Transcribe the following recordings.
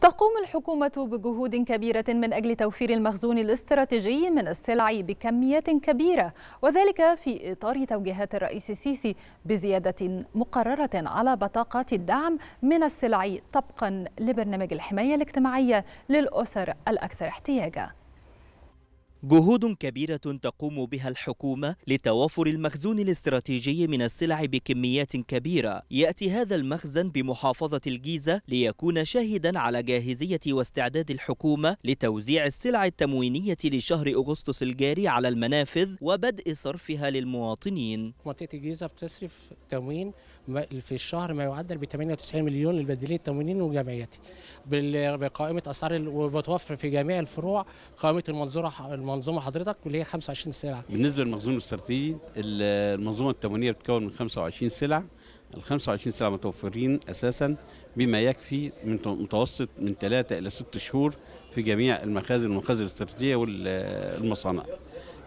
تقوم الحكومة بجهود كبيرة من أجل توفير المخزون الاستراتيجي من السلع بكميات كبيرة وذلك في إطار توجيهات الرئيس السيسي بزيادة مقررة على بطاقات الدعم من السلع طبقا لبرنامج الحماية الاجتماعية للأسر الأكثر احتياجاً جهود كبيرة تقوم بها الحكومة لتوافر المخزون الاستراتيجي من السلع بكميات كبيرة يأتي هذا المخزن بمحافظة الجيزة ليكون شاهدا على جاهزية واستعداد الحكومة لتوزيع السلع التموينية لشهر أغسطس الجاري على المنافذ وبدء صرفها للمواطنين منطقة الجيزة بتصرف تموين في الشهر ما يعدل ب 98 مليون للبديلين التموينيين وجمعيتي بقائمه اسعار وبتوفر في جميع الفروع قائمه المنظومه المنظومه حضرتك اللي هي 25 سلعه بالنسبه للمخزون الاستراتيجي المنظومه التموينيه بتتكون من 25 سلع ال 25 سلعه متوفرين اساسا بما يكفي من متوسط من 3 الى 6 شهور في جميع المخازن والمخازن الاستراتيجيه والمصانع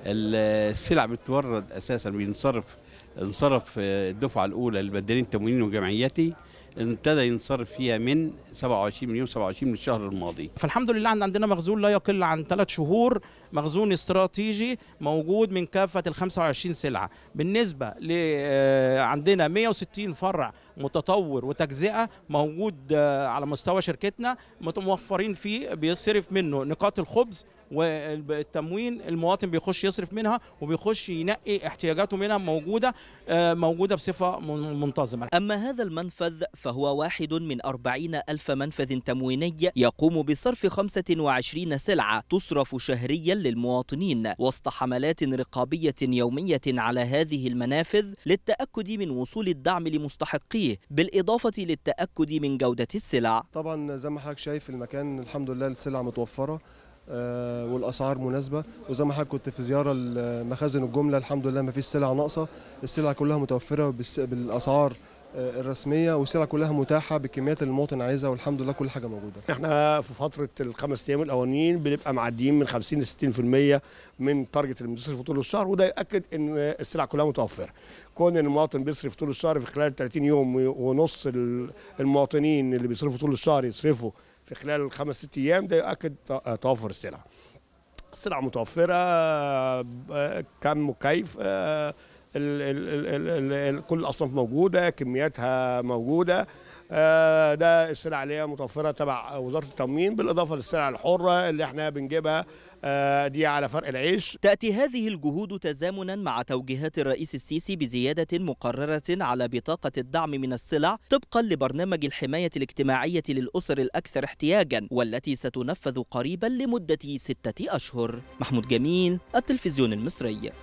السلع بتورد اساسا بينصرف انصرف الدفعه الاولى للمدنيين التمويلين وجمعيتي ابتدى ينصرف فيها من 27 من يوم 27 من الشهر الماضي فالحمد لله عندنا مخزون لا يقل عن ثلاث شهور مخزون استراتيجي موجود من كافه ال 25 سلعه بالنسبه ل آه، عندنا 160 فرع متطور وتجزئه موجود آه، على مستوى شركتنا متوفرين فيه بيصرف منه نقاط الخبز والتموين المواطن بيخش يصرف منها وبيخش ينقي احتياجاته منها موجوده آه، موجوده بصفه منتظمه اما هذا المنفذ فهو واحد من 40 ألف منفذ تمويني يقوم بصرف 25 سلعة تصرف شهريا للمواطنين وسط حملات رقابية يومية على هذه المنافذ للتأكد من وصول الدعم لمستحقيه بالإضافة للتأكد من جودة السلع طبعا زي ما حضرتك شايف المكان الحمد لله السلع متوفرة آه، والاسعار مناسبه وزي ما حضرتك كنت في زياره لمخازن الجمله الحمد لله ما فيش سلع ناقصه السلع كلها متوفره بالاسعار آه، الرسميه والسلع كلها متاحه بالكميات اللي المواطن عايزها والحمد لله كل حاجه موجوده. احنا في فتره الخمس ايام الاولانيين بنبقى معديين من 50 ل 60% من تارجت اللي بنصرفه طول الشهر وده يؤكد ان السلع كلها متوفره. كون ان المواطن بيصرف طول الشهر في خلال 30 يوم ونص المواطنين اللي بيصرفوا طول الشهر يصرفوا في خلال الخمس ست ايام ده يؤكد توفر السلع. السلع متوفره آه، كم وكيف آه، كل الاصناف موجوده كمياتها موجوده آه، ده السلع اللي هي متوفره تبع وزاره التموين بالاضافه للسلع الحره اللي احنا بنجيبها آه، دي على فرق العيش تاتي هذه الجهود تزامنا مع توجيهات الرئيس السيسي بزياده مقرره على بطاقه الدعم من السلع طبقا لبرنامج الحمايه الاجتماعيه للاسر الاكثر احتياجا والتي ستنفذ قريبا لمده سته اشهر محمود جميل التلفزيون المصري